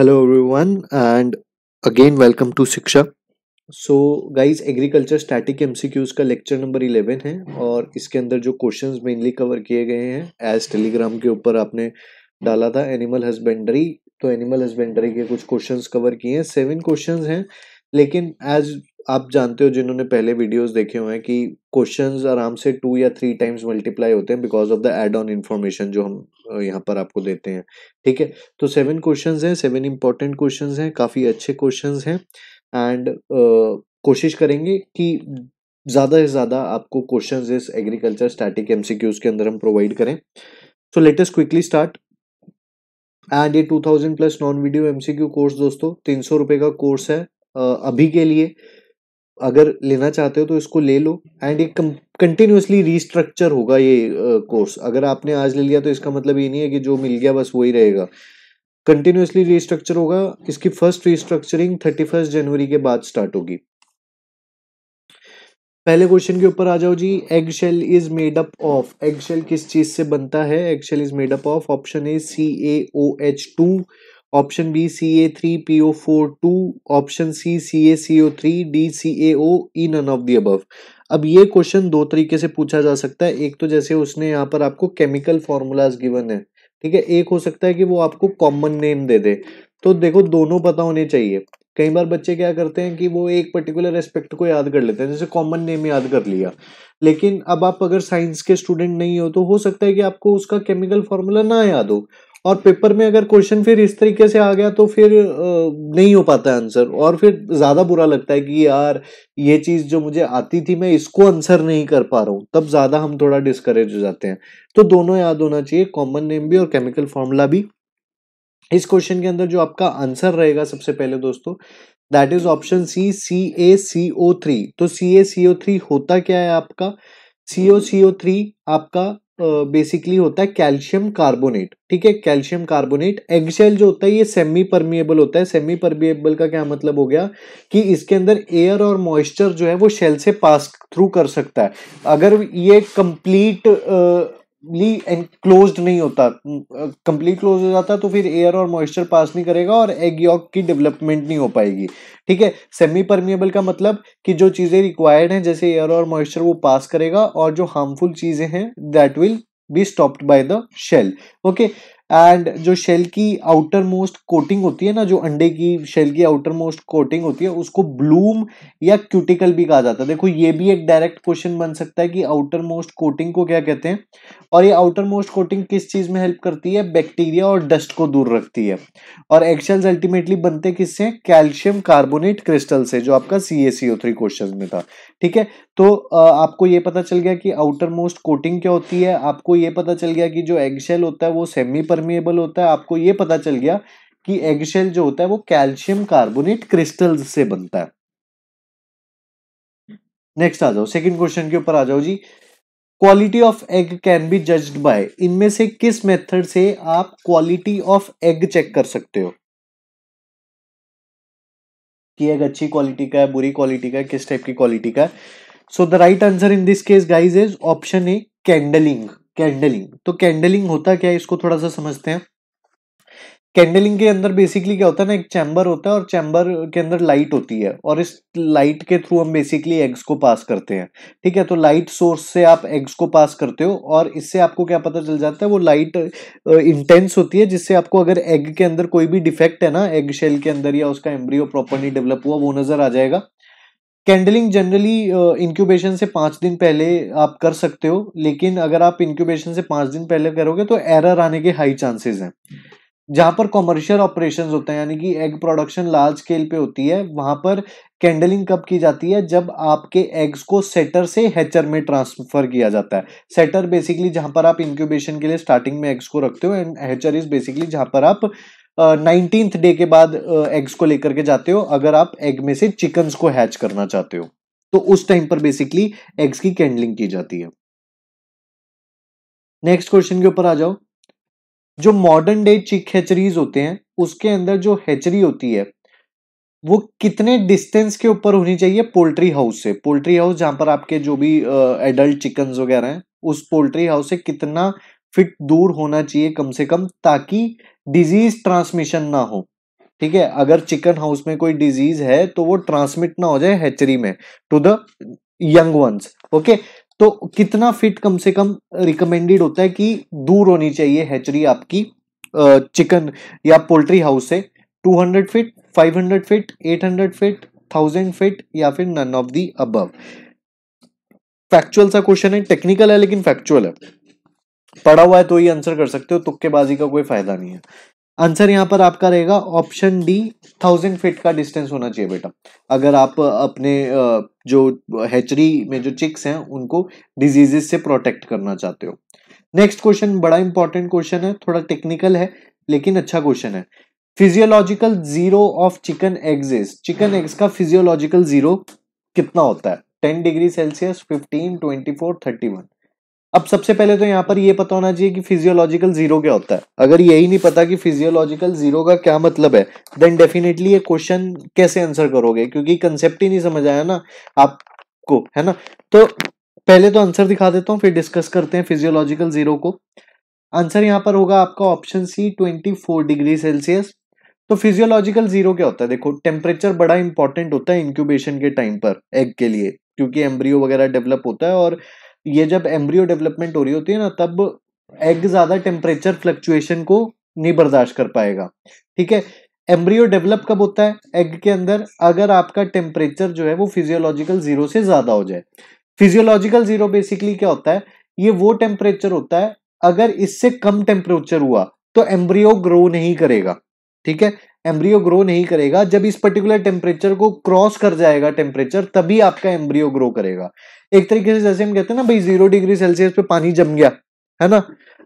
every everyone and again welcome to Shiksha so guys agriculture static MCQs का lecture number eleven है और इसके अंदर जो क्वेश्चंस मेनली कवर किए गए हैं एज टेलीग्राम के ऊपर आपने डाला था एनिमल हजबेंड्री तो एनिमल हजबेंड्री के कुछ क्वेश्चंस कवर किए हैं सेवन क्वेश्चंस हैं लेकिन एज आप जानते हो जिन्होंने पहले वीडियोस देखे हुए हैं कि क्वेश्चंस आराम से टू या थ्री टाइम्स मल्टीप्लाई होते हैं because of the add on information जो हम यहाँ पर आपको देते हैं ठीक है तो सेवन क्वेश्चंस हैं सेवन इंपॉर्टेंट क्वेश्चंस हैं काफ़ी अच्छे क्वेश्चंस हैं एंड uh, कोशिश करेंगे कि ज़्यादा से ज़्यादा आपको क्वेश्चन इस एग्रीकल्चर स्टैटिक एम के अंदर हम प्रोवाइड करें so latest quickly start and ये two plus non video M course दोस्तों तीन का कोर्स है uh, अभी के लिए अगर लेना चाहते हो तो इसको ले लो एंड एक कंटिन्यूसली रीस्ट्रक्चर होगा ये कोर्स uh, अगर आपने आज ले लिया तो इसका मतलब ये नहीं है कि जो मिल गया बस वही रहेगा कंटिन्यूसली रीस्ट्रक्चर होगा इसकी फर्स्ट रीस्ट्रक्चरिंग थर्टी फर्स्ट जनवरी के बाद स्टार्ट होगी पहले क्वेश्चन के ऊपर आ जाओ जी egg shell is made up of egg shell किस चीज से बनता है egg shell is made up of option A C A O H two option B C A three P O four two option C C A C O three D C A O E none of the above अब ये question दो तरीके से पूछा जा सकता है एक तो जैसे उसने यहाँ पर आपको केमिकल फॉर्मूलाज गिवन है ठीक है एक हो सकता है कि वो आपको कॉमन नेम दे दे तो देखो दोनों पता होने चाहिए कई बार बच्चे क्या करते हैं कि वो एक पर्टिकुलर एस्पेक्ट को याद कर लेते हैं जैसे कॉमन नेम याद कर लिया लेकिन अब आप अगर साइंस के स्टूडेंट नहीं हो तो हो सकता है कि आपको उसका केमिकल फॉर्मूला ना याद हो और पेपर में अगर क्वेश्चन फिर इस तरीके से आ गया तो फिर नहीं हो पाता आंसर और फिर ज़्यादा बुरा लगता है कि यार ये चीज़ जो मुझे आती थी मैं इसको आंसर नहीं कर पा रहा हूँ तब ज़्यादा हम थोड़ा डिस्करेज हो जाते हैं तो दोनों याद होना चाहिए कॉमन नेम भी और केमिकल फॉर्मूला भी इस क्वेश्चन के अंदर जो आपका आंसर रहेगा सबसे पहले दोस्तों that is option C C A C O three तो C A C O three होता क्या है आपका सी ओ सी ओ थ्री आपका बेसिकली होता है कैल्शियम कार्बोनेट ठीक है कैल्शियम कार्बोनेट एग्जेल जो होता है ये सेमी परमिएबल होता है सेमी परमिएबल का क्या मतलब हो गया कि इसके अंदर एयर और मॉइस्चर जो है वो शेल से पास थ्रू कर सकता है अगर ये कंप्लीट ली क्लोज्ड नहीं होता कंप्लीट क्लोज हो जाता तो फिर एयर और मॉइस्चर पास नहीं करेगा और एग यॉक की डेवलपमेंट नहीं हो पाएगी ठीक है सेमी परमिएबल का मतलब कि जो चीज़ें रिक्वायर्ड हैं जैसे एयर और मॉइस्चर वो पास करेगा और जो हार्मफुल चीज़ें हैं that will be stopped by the shell okay and जो शेल की आउटर मोस्ट कोटिंग होती है ना जो अंडे की शेल की आउटर मोस्ट कोटिंग होती है उसको ब्लूम या क्यूटिकल भी कहा जाता है देखो ये भी एक डायरेक्ट क्वेश्चन बन सकता है कि आउटर मोस्ट कोटिंग को क्या कहते हैं और ये आउटर मोस्ट कोटिंग किस चीज़ में हेल्प करती है बैक्टीरिया और डस्ट को दूर रखती है और एक्सेल्स अल्टीमेटली बनते किससे कैल्शियम कार्बोनेट क्रिस्टल से जो आपका सी A C O three question में था ठीक है तो आपको ये पता चल गया कि आउटर मोस्ट कोटिंग क्या होती है आपको ये पता चल गया कि जो एग होता है वो सेमी परमिएबल होता है आपको ये पता चल गया कि एग जो होता है वो कैल्शियम कार्बोनेट क्रिस्टल से बनता है नेक्स्ट आ जाओ सेकंड क्वेश्चन के ऊपर आ जाओ जी quality of egg can be judged by इनमें से किस मेथड से आप क्वालिटी ऑफ एग चेक कर सकते हो कि एग अच्छी क्वालिटी का है बुरी क्वालिटी का है किस टाइप की क्वालिटी का है so the right answer in this case guys is option A candling candling तो कैंडलिंग होता क्या है इसको थोड़ा सा समझते हैं कैंडलिंग के अंदर बेसिकली क्या होता है ना एक चैम्बर होता है और चैम्बर के अंदर लाइट होती है और इस लाइट के थ्रू हम बेसिकली एग्स को पास करते हैं ठीक है तो लाइट सोर्स से आप एग्स को पास करते हो और इससे आपको क्या पता चल जाता है वो लाइट इंटेंस होती है जिससे आपको अगर एग के अंदर कोई भी डिफेक्ट है ना एग शेल के अंदर या उसका एम्ब्रियो प्रॉपरली डेवलप हुआ वो नजर आ जाएगा कैंडलिंग जनरली इंक्यूबेशन से पाँच दिन पहले आप कर सकते हो लेकिन अगर आप इंक्यूबेशन से पाँच दिन पहले करोगे तो एरर आने के हाई चांसेस हैं जहाँ पर कॉमर्शियल ऑपरेशन होते हैं यानी कि एग प्रोडक्शन लार्ज स्केल पे होती है वहाँ पर कैंडलिंग कब की जाती है जब आपके एग्स को सेटर से हैचर में ट्रांसफर किया जाता है सेटर बेसिकली जहाँ पर आप इंक्यूबेशन के लिए स्टार्टिंग में एग्स को रखते हो एंड हैचर इज बेसिकली जहाँ पर आप नाइनटीन्थ डे के बाद एग्स को लेकर के जाते हो अगर आप एग में से चिकन्स को हैच करना चाहते हो तो उस टाइम पर बेसिकली एग्स की कैंडलिंग की जाती है नेक्स्ट क्वेश्चन के ऊपर आ जाओ जो मॉडर्न डे चिक हैचरीज होते हैं उसके अंदर जो हैचरी होती है वो कितने डिस्टेंस के ऊपर होनी चाहिए पोल्ट्री हाउस से पोल्ट्री हाउस जहां पर आपके जो भी एडल्ट चिकन वगैरह हैं उस पोल्ट्री हाउस से कितना फिट दूर होना चाहिए कम से कम ताकि डिजीज ट्रांसमिशन ना हो ठीक है अगर चिकन हाउस में कोई डिजीज है तो वो ट्रांसमिट ना हो जाए हैचरी में to the young ones okay तो कितना फिट कम से कम रिकमेंडेड होता है कि दूर होनी चाहिए हैचरी आपकी चिकन या पोल्ट्री हाउस से 200 फिट 500 फिट 800 फिट 1000 फिट या फिर none of the above factual सा क्वेश्चन है टेक्निकल है लेकिन फैक्चुअल है पढ़ा हुआ है तो ही आंसर कर सकते हो तुक्केबाजी का कोई फायदा नहीं है आंसर यहाँ पर आपका रहेगा ऑप्शन डी थाउजेंड फीट का डिस्टेंस होना चाहिए बेटा अगर आप अपने जो हैचरी में जो चिक्स हैं उनको डिजीजेस से प्रोटेक्ट करना चाहते हो नेक्स्ट क्वेश्चन बड़ा इंपॉर्टेंट क्वेश्चन है थोड़ा टेक्निकल है लेकिन अच्छा क्वेश्चन है physiological zero of chicken eggs is chicken eggs का फिजियोलॉजिकल जीरो कितना होता है ten degree Celsius fifteen twenty four thirty one अब सबसे पहले तो यहाँ पर ये पता होना चाहिए कि फिजियोलॉजिकल जीरो क्या होता है अगर यही नहीं पता कि फिजियोलॉजिकल जीरो का क्या मतलब है देन डेफिनेटली ये क्वेश्चन कैसे आंसर करोगे क्योंकि कंसेप्ट ही नहीं समझ आया ना आपको है ना तो पहले तो आंसर दिखा देता हूँ फिर डिस्कस करते हैं फिजियोलॉजिकल जीरो को आंसर यहाँ पर होगा आपका option C twenty four degree Celsius तो फिजियोलॉजिकल जीरो क्या होता है देखो टेम्परेचर बड़ा इंपॉर्टेंट होता है इंक्यूबेशन के टाइम पर एग के लिए क्योंकि एम्ब्रियो वगैरह डेवलप होता है और ये जब एम्ब्रियो डेवलपमेंट हो रही होती है ना तब एग ज्यादा टेम्परेचर फ्लक्चुएशन को नहीं बर्दाश्त कर पाएगा ठीक है एम्ब्रियो डेवलप कब होता है एग के अंदर अगर आपका टेम्परेचर जो है वो फिजियोलॉजिकल जीरो से ज्यादा हो जाए फिजियोलॉजिकल जीरो बेसिकली क्या होता है ये वो टेम्परेचर होता है अगर इससे कम टेम्परेचर हुआ तो एम्ब्रियो ग्रो नहीं करेगा ठीक है एम्ब्रियो ग्रो नहीं करेगा जब इस पर्टिकुलर टेम्परेचर को क्रॉस कर जाएगा टेम्परेचर तभी आपका एम्ब्रियो ग्रो करेगा एक तरीके से जैसे हम कहते हैं ना भाई जीरो डिग्री सेल्सियस पे पानी जम गया है ना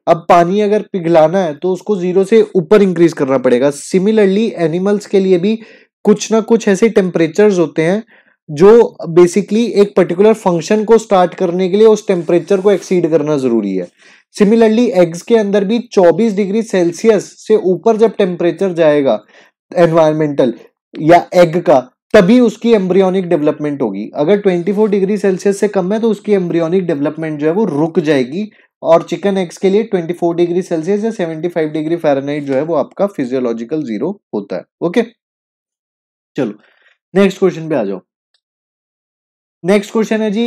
अब पानी अगर पिघलाना है तो उसको जीरो से ऊपर इंक्रीज करना पड़ेगा सिमिलरली एनिमल्स के लिए भी कुछ ना कुछ ऐसे टेम्परेचर्स होते हैं जो बेसिकली एक पर्टिकुलर फंक्शन को स्टार्ट करने के लिए उस टेम्परेचर को एक्सीड करना जरूरी है सिमिलरली एग्स के अंदर भी 24 डिग्री सेल्सियस से ऊपर जब टेम्परेचर जाएगा एनवायरमेंटल या एग का तभी उसकी एम्ब्रियोनिक डेवलपमेंट होगी अगर 24 डिग्री सेल्सियस से कम है तो उसकी एम्ब्रियोनिक डेवलपमेंट जो है वो रुक जाएगी और चिकन एग्स के लिए 24 डिग्री सेल्सियस या 75 डिग्री फ़ारेनहाइट जो है वो आपका फिजियोलॉजिकल जीरो होता है ओके चलो नेक्स्ट क्वेश्चन पे आ जाओ नेक्स्ट क्वेश्चन है जी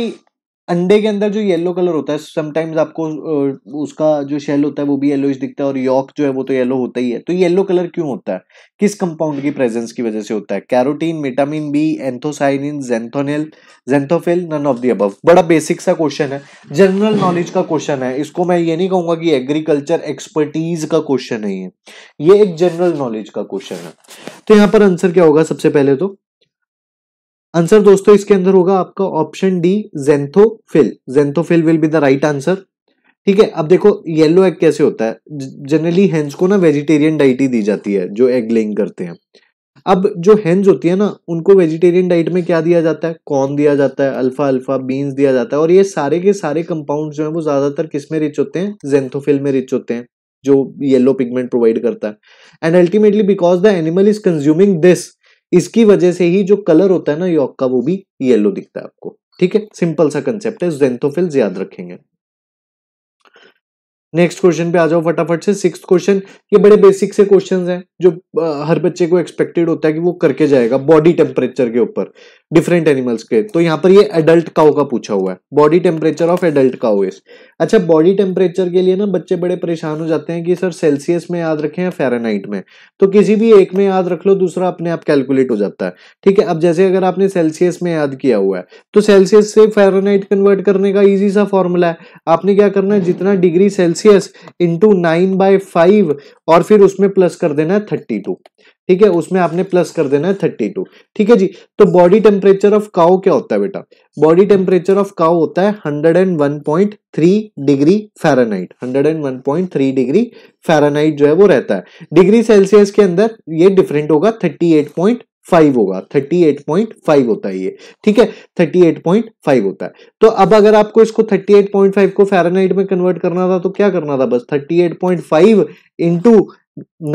अंडे के अंदर जो येलो कलर होता है समटाइम्स आपको उसका जो शेल होता है वो भी येलो दिखता है और यॉक जो है वो तो येलो होता ही है तो येलो कलर क्यों होता है किस कंपाउंड की प्रेजेंस की वजह से होता है carotene vitamin B anthocyanin xanthonil xanthophyll none of the above बड़ा बेसिक सा क्वेश्चन है जनरल नॉलेज का क्वेश्चन है इसको मैं ये नहीं कहूंगा कि एग्रीकल्चर एक्सपर्टीज का क्वेश्चन नहीं है ये एक जनरल नॉलेज का क्वेश्चन है तो यहाँ पर आंसर क्या होगा सबसे पहले तो आंसर दोस्तों इसके अंदर होगा आपका option D xanthophyll xanthophyll will be the right answer ठीक है अब देखो येलो एग कैसे होता है जनरली हेंस को ना वेजिटेरियन डाइट ही दी जाती है जो एग लेंग करते हैं अब जो हेंज होती है ना उनको वेजिटेरियन डाइट में क्या दिया जाता है कॉर्न दिया जाता है अल्फा अल्फा बीन्स दिया जाता है और ये सारे के सारे कंपाउंड जो है वो ज्यादातर किस में रिच होते हैं जेंथोफिल में रिच होते हैं जो येलो पिगमेंट प्रोवाइड करता है and ultimately because the animal is consuming this इसकी वजह से ही जो कलर होता है ना यॉक का वो भी येलो दिखता है आपको ठीक है सिंपल सा कंसेप्ट है जेंथोफिल्स याद रखेंगे नेक्स्ट क्वेश्चन पे आ जाओ फटाफट से सिक्स क्वेश्चन ये बड़े बेसिक से क्वेश्चंस हैं जो हर बच्चे को एक्सपेक्टेड होता है कि वो करके जाएगा बॉडी टेम्परेचर के ऊपर डिफरेंट एनिमल्स के तो यहाँ पर ये एडल्ट काउ का पूछा हुआ है body temperature of adult cow is अच्छा बॉडी टेम्परेचर के लिए ना बच्चे बड़े परेशान हो जाते हैं कि सर सेल्सियस में याद रखें या फेरानाइट में तो किसी भी एक में याद रख लो दूसरा अपने आप कैलकुलेट हो जाता है ठीक है अब जैसे अगर आपने सेल्सियस में याद किया हुआ है तो सेल्सियस से फेरानाइट कन्वर्ट करने का ईजी सा फॉर्मूला है आपने क्या करना है जितना degree Celsius Celsius into nine by five और फिर उसमें प्लस कर देना है थर्टी टू ठीक है उसमें आपने प्लस कर देना है थर्टी टू ठीक है जी तो बॉडी टेम्परेचर ऑफ काओ क्या होता है बेटा बॉडी टेम्परेचर ऑफ काओ होता है hundred and one point three degree Fahrenheit hundred and one point three degree Fahrenheit जो है वो रहता है डिग्री सेल्सियस के अंदर ये डिफरेंट होगा थर्टी एट पॉइंट फाइव होगा थर्टी एट पॉइंट फाइव होता है ये ठीक है थर्टी एट पॉइंट फाइव होता है तो अब अगर आपको इसको थर्टी एट पॉइंट फाइव को फेरानाइट में कन्वर्ट करना था तो क्या करना था बस thirty eight point five into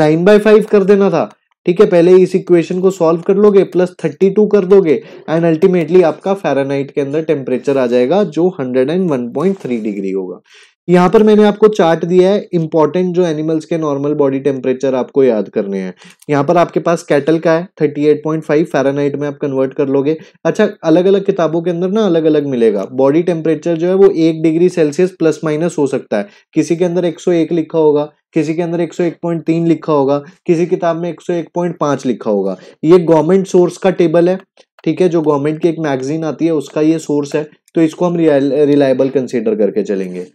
nine by five कर देना था ठीक है पहले इस इक्वेशन को सॉल्व कर लोगे प्लस थर्टी टू कर दोगे एंड अल्टीमेटली आपका फेरानाइट के अंदर टेम्परेचर आ जाएगा जो hundred and one point three degree होगा यहाँ पर मैंने आपको चार्ट दिया है इंपॉर्टेंट जो एनिमल्स के नॉर्मल बॉडी टेम्परेचर आपको याद करने हैं यहाँ पर आपके पास कैटल का है 38.5 फेरानाइट में आप कन्वर्ट कर लोगे अच्छा अलग अलग किताबों के अंदर ना अलग अलग मिलेगा बॉडी टेम्परेचर जो है वो एक डिग्री सेल्सियस प्लस माइनस हो सकता है किसी के अंदर एक लिखा होगा किसी के अंदर 101.3 लिखा होगा किसी किताब में 101.5 लिखा होगा ये गवर्नमेंट सोर्स का टेबल है ठीक है जो गवर्नमेंट की एक मैगजीन आती है उसका ये सोर्स है तो इसको हम रिलायबल कंसिडर करके चलेंगे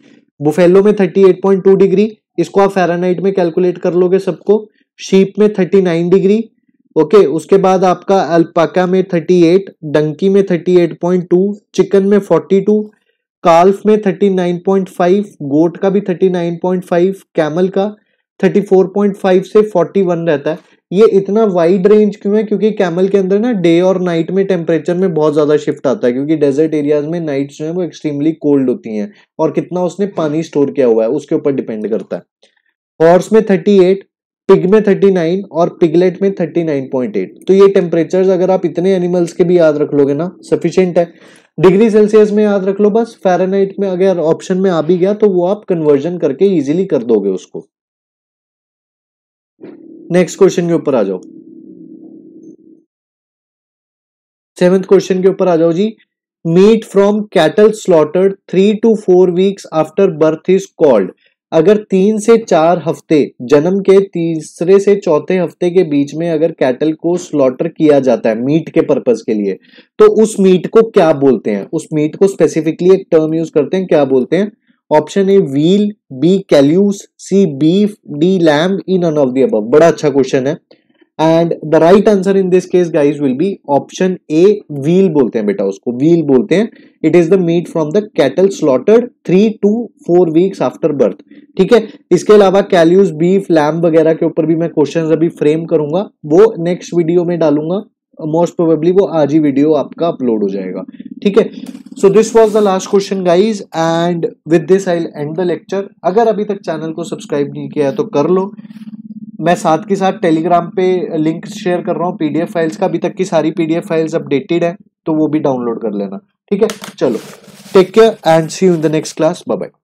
बुफेलो में 38.2 डिग्री इसको आप फेरानाइट में कैलकुलेट कर लोगे सबको शीप में 39 डिग्री ओके उसके बाद आपका अल्पाका में 38 डंकी में 38.2 चिकन में 42 काल्फ में 39.5 गोट का भी 39.5 कैमल का 34.5 से 41 रहता है ये इतना वाइड रेंज क्यों है क्योंकि कैमल के अंदर ना डे और नाइट में टेम्परेचर में बहुत ज्यादा शिफ्ट आता है क्योंकि डेजर्ट एरियाज में नाइट्स जो है वो एक्सट्रीमली कोल्ड होती हैं और कितना उसने पानी स्टोर किया हुआ है उसके ऊपर डिपेंड करता है हॉर्स में थर्टी एट पिग में 39 और पिगलेट में 39.8 तो ये टेम्परेचर अगर आप इतने एनिमल्स के भी याद रख लोगे ना सफिशियंट है डिग्री सेल्सियस में याद रख लो बस फेरानाइट में अगर ऑप्शन में आ भी गया तो वो आप कन्वर्जन करके इजिली कर दोगे उसको नेक्स्ट क्वेश्चन के ऊपर आ जाओ सेवेंथ क्वेश्चन के ऊपर आ जाओ जी meat from cattle slaughtered three to four weeks after birth is called अगर तीन से चार हफ्ते जन्म के तीसरे से चौथे हफ्ते के बीच में अगर कैटल को स्लॉटर किया जाता है मीट के पर्पज के लिए तो उस मीट को क्या बोलते हैं उस मीट को स्पेसिफिकली एक टर्म यूज करते हैं क्या बोलते हैं option A veal B calves C beef D lamb E none of the above बड़ा अच्छा क्वेश्चन है and the right answer in this case guys will be option A veal बोलते हैं बेटा उसको व्हील बोलते हैं it is the meat from the cattle slaughtered three to four weeks after birth ठीक है इसके अलावा कैल्यूस बीफ लैम वगैरह के ऊपर भी मैं क्वेश्चन अभी फ्रेम करूंगा वो नेक्स्ट वीडियो में डालूंगा मोस्ट प्रोबेबली वो आज ही वीडियो आपका अपलोड हो जाएगा ठीक है so this was the last question guys and with this I end the lecture अगर अभी तक चैनल को सब्सक्राइब नहीं किया है तो कर लो मैं साथ के साथ टेलीग्राम पे लिंक शेयर कर रहा हूँ पीडीएफ फाइल्स का अभी तक की सारी पीडीएफ फाइल्स अपडेटेड है तो वो भी डाउनलोड कर लेना ठीक है चलो take care and see you in the next class bye bye